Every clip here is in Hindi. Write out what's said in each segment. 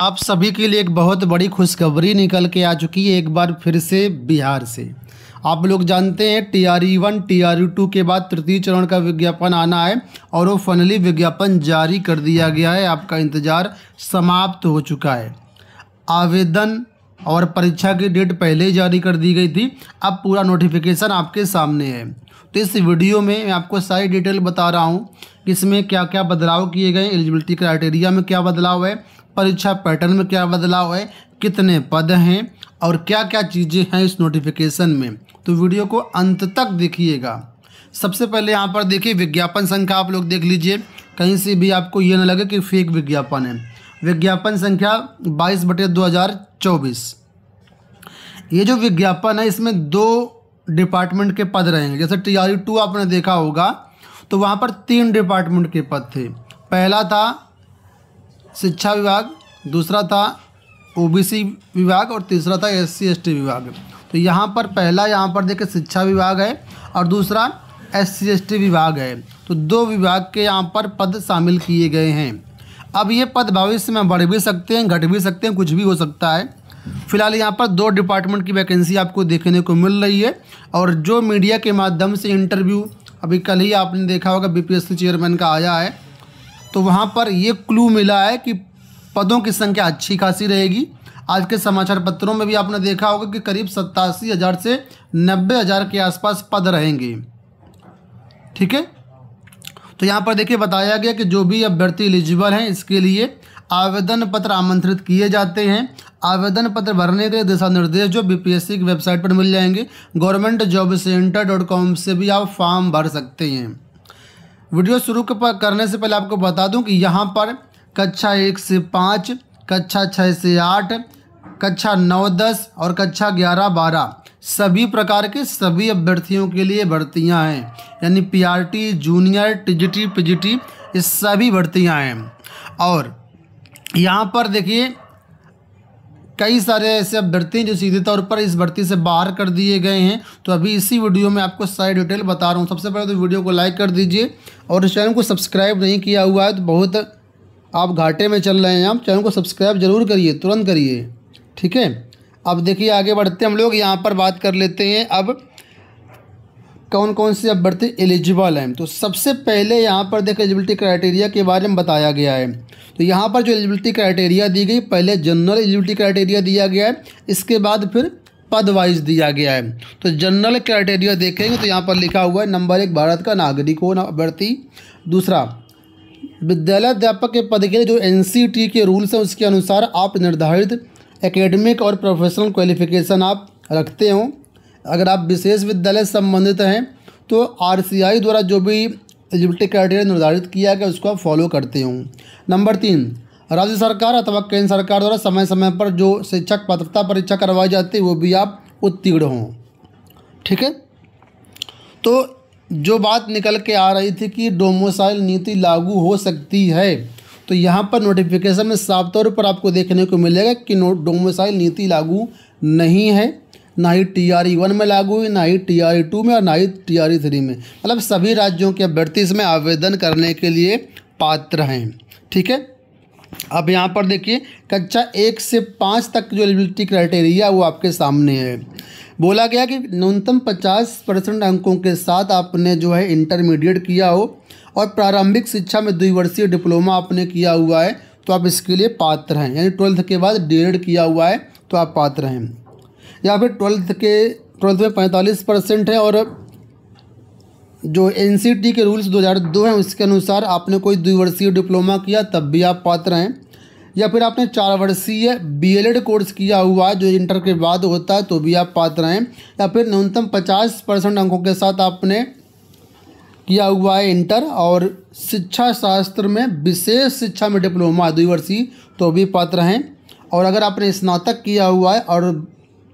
आप सभी के लिए एक बहुत बड़ी खुशखबरी निकल के आ चुकी है एक बार फिर से बिहार से आप लोग जानते हैं T R E one T R E two के बाद तृतीय चरण का विज्ञापन आना है और वो फनली विज्ञापन जारी कर दिया गया है आपका इंतज़ार समाप्त हो चुका है आवेदन और परीक्षा की डेट पहले ही जारी कर दी गई थी अब पूरा नोटिफिकेशन आपके सामने है तो इस वीडियो में मैं आपको सारी डिटेल बता रहा हूँ कि इसमें क्या क्या बदलाव किए गए एलिजिबिलिटी क्राइटेरिया में क्या बदलाव है परीक्षा पैटर्न में क्या बदलाव है कितने पद हैं और क्या क्या चीज़ें हैं इस नोटिफिकेशन में तो वीडियो को अंत तक देखिएगा सबसे पहले यहाँ पर देखिए विज्ञापन संख्या आप लोग देख लीजिए कहीं से भी आपको ये ना लगे कि फेक विज्ञापन है विज्ञापन संख्या बाईस बटे दो हज़ार चौबीस ये जो विज्ञापन है इसमें दो डिपार्टमेंट के पद रहेंगे जैसे टी आर टू आपने देखा होगा तो वहाँ पर तीन डिपार्टमेंट के पद थे पहला था शिक्षा विभाग दूसरा था ओबीसी विभाग और तीसरा था एस सी विभाग तो यहाँ पर पहला यहाँ पर देखिए शिक्षा विभाग है और दूसरा एस सी विभाग है तो दो विभाग के यहाँ पर पद शामिल किए गए हैं अब ये पद भविष्य में बढ़ भी सकते हैं घट भी सकते हैं कुछ भी हो सकता है फिलहाल यहाँ पर दो डिपार्टमेंट की वैकेंसी आपको देखने को मिल रही है और जो मीडिया के माध्यम से इंटरव्यू अभी कल ही आपने देखा होगा बी चेयरमैन का आया है तो वहाँ पर ये क्लू मिला है कि पदों की संख्या अच्छी खासी रहेगी आज के समाचार पत्रों में भी आपने देखा होगा कि करीब सत्तासी हज़ार से नब्बे हज़ार के आसपास पद रहेंगे ठीक है तो यहाँ पर देखिए बताया गया कि जो भी अभ्यर्थी एलिजिबल हैं इसके लिए आवेदन पत्र आमंत्रित किए जाते हैं आवेदन पत्र भरने के दिशा निर्देश जो बी की वेबसाइट पर मिल जाएंगे government job centre dot com से भी आप फॉर्म भर सकते हैं वीडियो शुरू करने से पहले आपको बता दूं कि यहाँ पर कक्षा एक से पाँच कक्षा छः से आठ कक्षा नौ दस और कक्षा ग्यारह बारह सभी प्रकार के सभी अभ्यर्थियों के लिए भर्तियाँ हैं यानी पीआरटी जूनियर टीजीटी पीजीटी ये सभी भर्तियाँ हैं और यहाँ पर देखिए कई सारे ऐसे अभ्यर्थी जो सीधे तौर पर इस भर्ती से बाहर कर दिए गए हैं तो अभी इसी वीडियो में आपको सारी डिटेल बता रहा हूँ सबसे पहले तो वीडियो को लाइक कर दीजिए और इस चैनल को सब्सक्राइब नहीं किया हुआ है तो बहुत आप घाटे में चल रहे हैं आप चैनल को सब्सक्राइब ज़रूर करिए तुरंत करिए ठीक है अब देखिए आगे बढ़ते हम लोग यहाँ पर बात कर लेते हैं अब कौन कौन से अब बढ़ते एलिजिबल हैं तो सबसे पहले यहाँ पर देखिए एलिजिबिलिटी क्राइटेरिया के बारे में बताया गया है तो यहाँ पर जो एलिजिबिलिटी क्राइटेरिया दी गई पहले जनरल एलिजिबिलिटी क्राइटेरिया दिया गया है इसके बाद फिर पद वाइज दिया गया है तो जनरल क्राइटेरिया देखेंगे तो यहाँ पर लिखा हुआ है नंबर एक भारत का नागरिक हो अभ्यर्थी दूसरा विद्यालय अध्यापक के पद के लिए जो एन के रूल्स हैं उसके अनुसार आप निर्धारित एकेडमिक और प्रोफेशनल क्वालिफिकेशन आप रखते हों अगर आप विशेष विद्यालय संबंधित हैं तो आर द्वारा जो भी एलिजिबिलिटी क्राइटेरिया निर्धारित किया गया उसको आप फॉलो करते हों नंबर तीन राज्य सरकार अथवा केंद्र सरकार द्वारा समय समय पर जो शिक्षक पात्रता परीक्षा करवाई जाती है वो भी आप उत्तीर्ण हों ठीक है तो जो बात निकल के आ रही थी कि डोमोसाइल नीति लागू हो सकती है तो यहाँ पर नोटिफिकेशन में साफ तौर पर आपको देखने को मिलेगा कि नोट डोमोसाइल नीति लागू नहीं है ना ही टी आर ई वन में लागू हुई ना ही टी आर ई टू में और ना ही टी आर ई थ्री में मतलब सभी राज्यों के अभ्यर्थी इसमें आवेदन करने के लिए पात्र हैं ठीक है अब यहाँ पर देखिए कक्षा एक से पाँच तक जो एलिबिलिटी क्राइटेरिया वो आपके सामने है बोला गया कि न्यूनतम पचास परसेंट अंकों के साथ आपने जो है इंटरमीडिएट किया हो और प्रारंभिक शिक्षा में द्विवर्षीय डिप्लोमा आपने किया हुआ है तो आप इसके लिए पात्र हैं यानी ट्वेल्थ के बाद डी किया हुआ है तो आप पात्र हैं या फिर ट्वेल्थ के ट्वेल्थ में पैंतालीस परसेंट है और जो एन के रूल्स 2002 हैं उसके अनुसार आपने कोई द्विवर्षीय डिप्लोमा किया तब भी आप पात्र हैं या फिर आपने चार वर्षीय बीएलएड कोर्स किया हुआ जो इंटर के बाद होता है तो भी आप पात्र हैं या फिर न्यूनतम पचास परसेंट अंकों के साथ आपने किया हुआ है इंटर और शिक्षा शास्त्र में विशेष शिक्षा में डिप्लोमा द्विवर्षीय तो भी पात्र हैं और अगर आपने स्नातक किया हुआ है और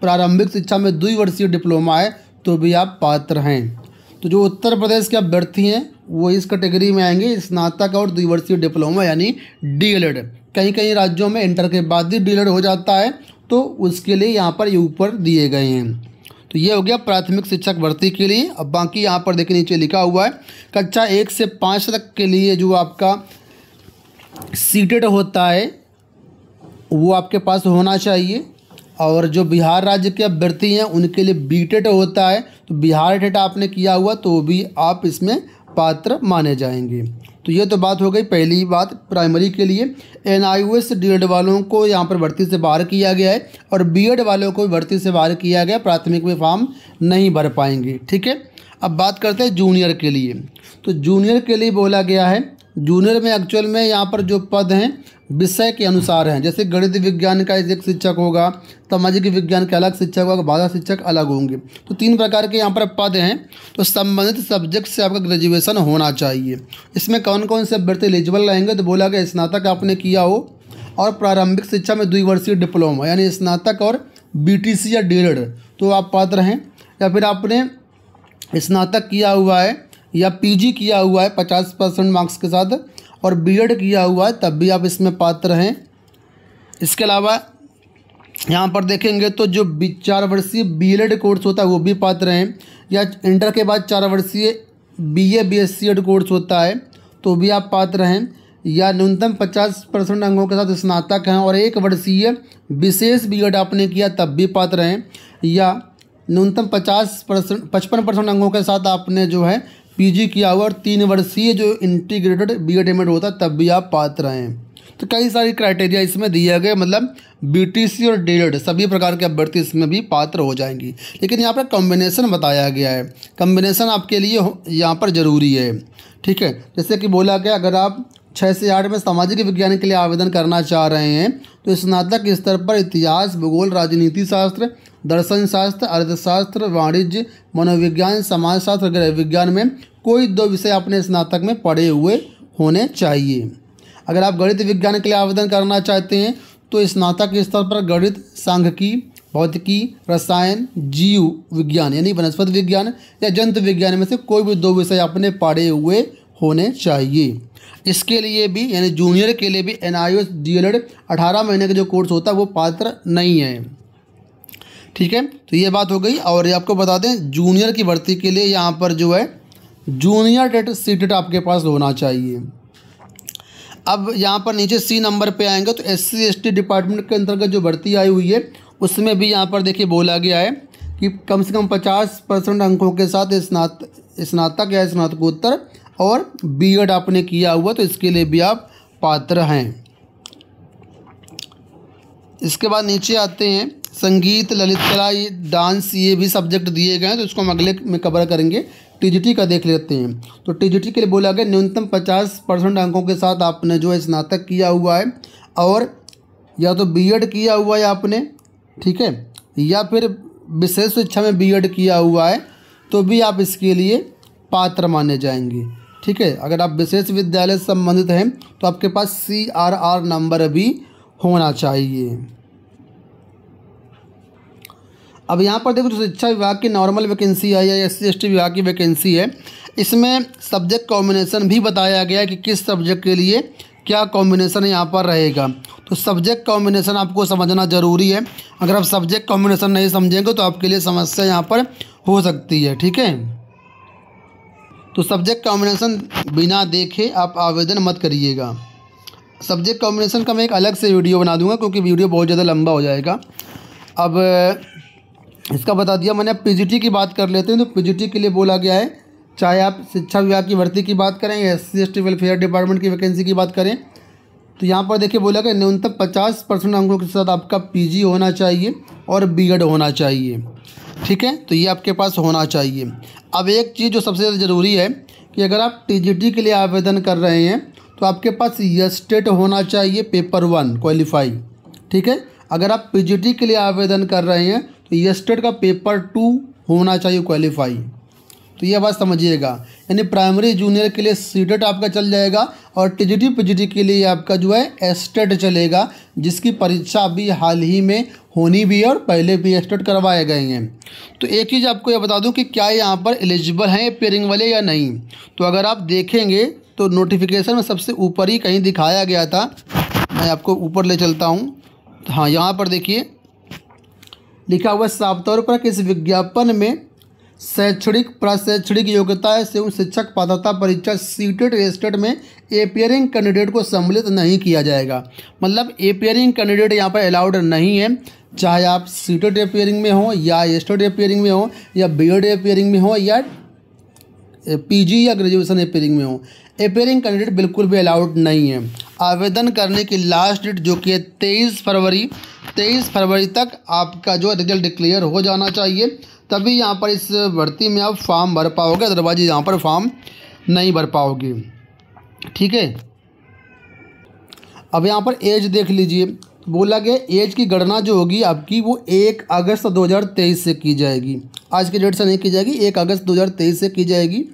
प्रारंभिक शिक्षा में द्विवर्षीय डिप्लोमा है तो भी आप पात्र हैं तो जो उत्तर प्रदेश के अभ्यर्थी हैं वो इस कैटेगरी में आएंगे स्नातक और द्विवर्षीय डिप्लोमा यानी डीएलएड कहीं कहीं राज्यों में इंटर के बाद ही डीएलएड हो जाता है तो उसके लिए यहाँ पर ये ऊपर दिए गए हैं तो ये हो गया प्राथमिक शिक्षक भर्ती के लिए अब बाकी यहाँ पर देखिए नीचे लिखा हुआ है कक्षा एक से पाँच तक के लिए जो आपका सीटेड होता है वो आपके पास होना चाहिए और जो बिहार राज्य के अभ्यर्थी हैं उनके लिए बी टेट होता है तो बिहार टेट आपने किया हुआ तो भी आप इसमें पात्र माने जाएंगे तो ये तो बात हो गई पहली बात प्राइमरी के लिए N I S D Ed वालों को यहाँ पर भर्ती से बाहर किया गया है और बी एड वालों को भी भर्ती से बाहर किया गया प्राथमिक में फॉर्म नहीं भर पाएंगे ठीक है अब बात करते हैं जूनियर के लिए तो जूनियर के लिए बोला गया है जूनियर में एक्चुअल में यहाँ पर जो पद हैं विषय के अनुसार हैं जैसे गणित विज्ञान का एक शिक्षक होगा सामाजिक विज्ञान का अलग शिक्षक होगा भाषा शिक्षक अलग होंगे तो तीन प्रकार के यहाँ पर पद हैं तो संबंधित सब्जेक्ट से आपका ग्रेजुएशन होना चाहिए इसमें कौन कौन से अभ्यर्थी एलिजिबल रहेंगे तो बोला गया स्नातक आपने किया हो और प्रारंभिक शिक्षा में द्विवर्षीय डिप्लोमा यानी स्नातक और बी या डी तो आप पात्र हैं या फिर आपने स्नातक किया हुआ है या पी किया हुआ है पचास परसेंट मार्क्स के साथ और बीएड किया हुआ है तब भी आप इसमें पात्र हैं इसके अलावा यहाँ पर देखेंगे तो जो चार वर्षीय बी कोर्स होता है वो भी पात्र हैं या इंटर के बाद चार वर्षीय B A B S C Ed course होता है तो भी आप पात्र हैं या न्यूनतम पचास परसेंट अंगों के साथ स्नातक हैं और एक वर्षीय विशेष बी एड आपने किया तब भी पात्र हैं या न्यूनतम पचास परसेंट पचपन परसेंट अंगों के साथ आपने जो है पीजी किया हुआ और तीन वर्षीय जो इंटीग्रेटेड बी एड एम होता है तब भी आप पात्र हैं तो कई सारी क्राइटेरिया इसमें दिए गए मतलब बीटीसी और डी e सभी प्रकार के अभ्यर्थी इसमें भी पात्र हो जाएंगी लेकिन यहाँ पर कॉम्बिनेशन बताया गया है कॉम्बिनेशन आपके लिए यहाँ पर ज़रूरी है ठीक है जैसे कि बोला गया अगर आप छः से आठ में सामाजिक विज्ञान के लिए आवेदन करना चाह रहे हैं तो स्नातक स्तर पर इतिहास भूगोल राजनीति शास्त्र दर्शन शास्त्र अर्थशास्त्र वाणिज्य मनोविज्ञान समाजशास्त्र गृह विज्ञान में कोई दो विषय अपने स्नातक में पढ़े हुए होने चाहिए अगर आप गणित विज्ञान के लिए आवेदन करना चाहते हैं तो स्नातक स्तर पर गणित सांख्यिकी भौतिकी रसायन जीव विज्ञान यानी वनस्पति विज्ञान या जंतु विज्ञान में से कोई भी दो विषय अपने पढ़े हुए होने चाहिए इसके लिए भी यानी जूनियर के लिए भी N I O D L Ed अठारह महीने का जो कोर्स होता है वो पात्र नहीं है ठीक है तो ये बात हो गई और ये आपको बता दें जूनियर की भर्ती के लिए यहाँ पर जो है जूनियर डेट सी डेट आपके पास होना चाहिए अब यहाँ पर नीचे सी नंबर पे आएंगे तो S C S T department के अंतर्गत जो भर्ती आई हुई है उसमें भी यहाँ पर देखिए बोला गया है कि कम से कम पचास परसेंट अंकों के साथ स्नात स्नातक या स्नातकोत्तर और बीएड आपने किया हुआ तो इसके लिए भी आप पात्र हैं इसके बाद नीचे आते हैं संगीत ललित कला ये डांस ये भी सब्जेक्ट दिए गए हैं तो इसको हम अगले में कवर करेंगे टीजीटी का देख लेते हैं तो टीजीटी के लिए बोला गया न्यूनतम पचास परसेंट अंकों के साथ आपने जो है स्नातक किया हुआ है और या तो बीएड किया हुआ है आपने ठीक है या फिर विशेष शिक्षा में बीएड किया हुआ है तो भी आप इसके लिए पात्र माने जाएंगे ठीक है अगर आप विशेष विद्यालय से संबंधित हैं तो आपके पास सी आर आर नंबर भी होना चाहिए अब यहाँ पर देखो जो शिक्षा विभाग की नॉर्मल वैकेंसी आई या एस सी विभाग की वैकेंसी है इसमें सब्जेक्ट कॉम्बिनेशन भी बताया गया है कि किस सब्जेक्ट के लिए क्या कॉम्बिनेशन यहाँ पर रहेगा तो सब्जेक्ट कॉम्बिनेशन आपको समझना ज़रूरी है अगर आप सब्जेक्ट कॉम्बिनेशन नहीं समझेंगे तो आपके लिए समस्या यहाँ पर हो सकती है ठीक है तो सब्जेक्ट कॉम्बिनेशन बिना देखे आप आवेदन मत करिएगा सब्जेक्ट कॉम्बिनेशन का मैं एक अलग से वीडियो बना दूंगा क्योंकि वीडियो बहुत ज़्यादा लंबा हो जाएगा अब इसका बता दिया मैंने अब पीजीटी की बात कर लेते हैं तो पीजीटी के लिए बोला गया है चाहे आप शिक्षा विभाग की भर्ती की बात करें या S C S T welfare department की वैकेंसी की बात करें तो यहाँ पर देखिए बोला गया न्यूनतम पचास परसेंट अंकों के साथ आपका पी होना चाहिए और बी होना चाहिए ठीक है तो ये आपके पास होना चाहिए अब एक चीज़ जो सबसे ज़्यादा ज़रूरी है कि अगर आप टीजीटी के लिए आवेदन कर रहे हैं तो आपके पास यस्टेट होना चाहिए पेपर वन क्वालिफाई ठीक है अगर आप पी के लिए आवेदन कर रहे हैं तो यस्टेट का पेपर टू होना चाहिए क्वालिफाई तो ये बात समझिएगा यानी प्राइमरी जूनियर के लिए सीडेट आपका चल जाएगा और टी पीजीटी के लिए आपका जो है एस्टेट चलेगा जिसकी परीक्षा अभी हाल ही में होनी भी है और पहले भी एस्टेट करवाए गए हैं तो एक चीज़ आपको ये बता दूं कि क्या यहाँ पर एलिजिबल हैं पेयरिंग वाले या नहीं तो अगर आप देखेंगे तो नोटिफिकेशन में सबसे ऊपर ही कहीं दिखाया गया था मैं आपको ऊपर ले चलता हूँ हाँ यहाँ पर देखिए लिखा हुआ साफ तौर पर किस विज्ञापन में शैक्षणिक प्रशैक्षणिक योग्यता एवं शिक्षक पात्रता परीक्षा सीटेड रजिस्टर्ड में एपियरिंग कैंडिडेट को सम्मिलित नहीं किया जाएगा मतलब एपियरिंग कैंडिडेट यहाँ पर अलाउड नहीं है चाहे आप सीटेड एपियरिंग में हो या रजिस्टर्ड एपियरिंग में हो या बी एड एपियरिंग में हो या पीजी या ग्रेजुएशन एपियरिंग में हो एपियरिंग कैंडिडेट बिल्कुल भी अलाउड नहीं है आवेदन करने की लास्ट डेट जो कि है तेईस फरवरी तेईस फरवरी तक आपका जो रिजल्ट डिक्लेयर हो जाना चाहिए तभी यहाँ पर इस भर्ती में आप फॉर्म भर पाओगे अदरवाइज यहाँ पर फॉर्म नहीं भर पाओगे ठीक है अब यहाँ पर एज देख लीजिए बोला गया एज की गणना जो होगी आपकी वो एक अगस्त 2023 से की जाएगी आज के डेट से नहीं की जाएगी एक अगस्त 2023 से की जाएगी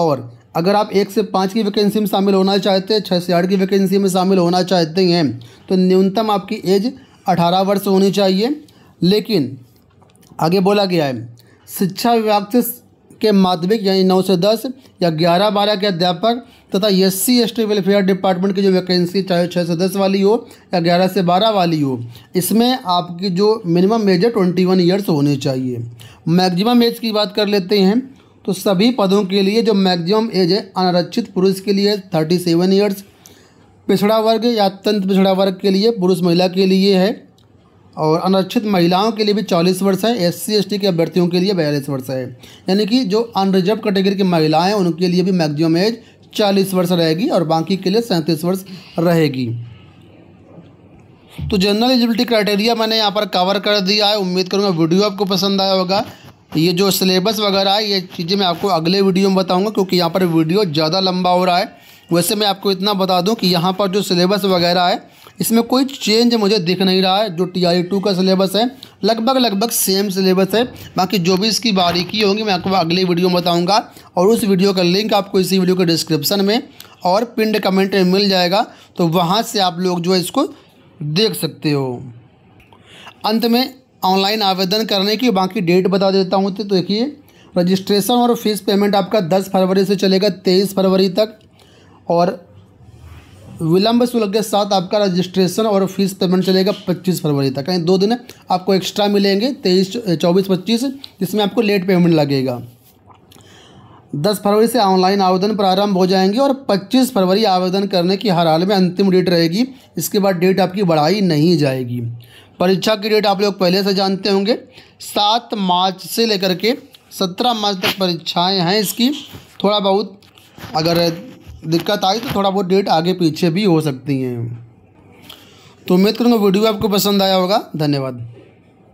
और अगर आप एक से पाँच की वैकेंसी में शामिल होना चाहते हैं छः से आठ की वैकेंसी में शामिल होना चाहते हैं तो न्यूनतम आपकी एज अठारह वर्ष होनी चाहिए लेकिन आगे बोला गया है शिक्षा विभाग से के माध्यमिक यानी नौ से दस या ग्यारह बारह के अध्यापक तथा S C S T welfare department की जो वैकेंसी चाहे छः से दस वाली हो या ग्यारह से बारह वाली हो इसमें आपकी जो मिनिमम एज है ट्वेंटी वन ईयर्स होनी चाहिए मैक्सिमम एज की बात कर लेते हैं तो सभी पदों के लिए जो मैक्सिमम एज है अनारक्षित पुरुष के लिए थर्टी सेवन ईयर्स पिछड़ा वर्ग या अत्यंत पिछड़ा वर्ग के लिए पुरुष महिला के लिए है और अनरक्षित महिलाओं के लिए भी चालीस वर्ष है एस सी के अभ्यर्थियों के लिए बयालीस वर्ष है यानी कि जो अनरिजर्व कैटेगरी की महिलाएँ उनके लिए भी मैगजिम एज चालीस वर्ष रहेगी और बाकी के लिए सैंतीस वर्ष रहेगी तो जनरल एलिजिबिलिटी क्राइटेरिया मैंने यहाँ पर कवर कर दिया है उम्मीद करूँगा वीडियो आपको पसंद आया होगा ये जो सिलेबस वगैरह है ये चीज़ें मैं आपको अगले वीडियो में बताऊँगा क्योंकि यहाँ पर वीडियो ज़्यादा लंबा हो रहा है वैसे मैं आपको इतना बता दूँ कि यहाँ पर जो सिलेबस वगैरह है इसमें कोई चेंज मुझे दिख नहीं रहा है जो टी आई टू का सिलेबस है लगभग लगभग सेम सिलेबस है बाकी जो भी इसकी बारीकी होंगी मैं आपको अगली वीडियो में बताऊँगा और उस वीडियो का लिंक आपको इसी वीडियो के डिस्क्रिप्शन में और पिंड कमेंट में मिल जाएगा तो वहाँ से आप लोग जो है इसको देख सकते हो अंत में ऑनलाइन आवेदन करने की बाकी डेट बता देता हूँ तो देखिए रजिस्ट्रेशन और फीस पेमेंट आपका 10 फरवरी से चलेगा 23 फरवरी तक और विलंब शुल्क के साथ आपका रजिस्ट्रेशन और फीस पेमेंट चलेगा 25 फरवरी तक यानी दो दिन आपको एक्स्ट्रा मिलेंगे तेईस चौबीस पच्चीस जिसमें आपको लेट पेमेंट लगेगा दस फरवरी से ऑनलाइन आवेदन प्रारंभ हो जाएंगे और पच्चीस फरवरी आवेदन करने की हर हाल में अंतिम डेट रहेगी इसके बाद डेट आपकी बढ़ाई नहीं जाएगी परीक्षा की डेट आप लोग पहले से जानते होंगे सात मार्च से लेकर के सत्रह मार्च तक परीक्षाएँ हैं इसकी थोड़ा बहुत अगर दिक्कत आई तो थोड़ा बहुत डेट आगे पीछे भी हो सकती हैं तो उम्मीद करूँगा वीडियो आपको पसंद आया होगा धन्यवाद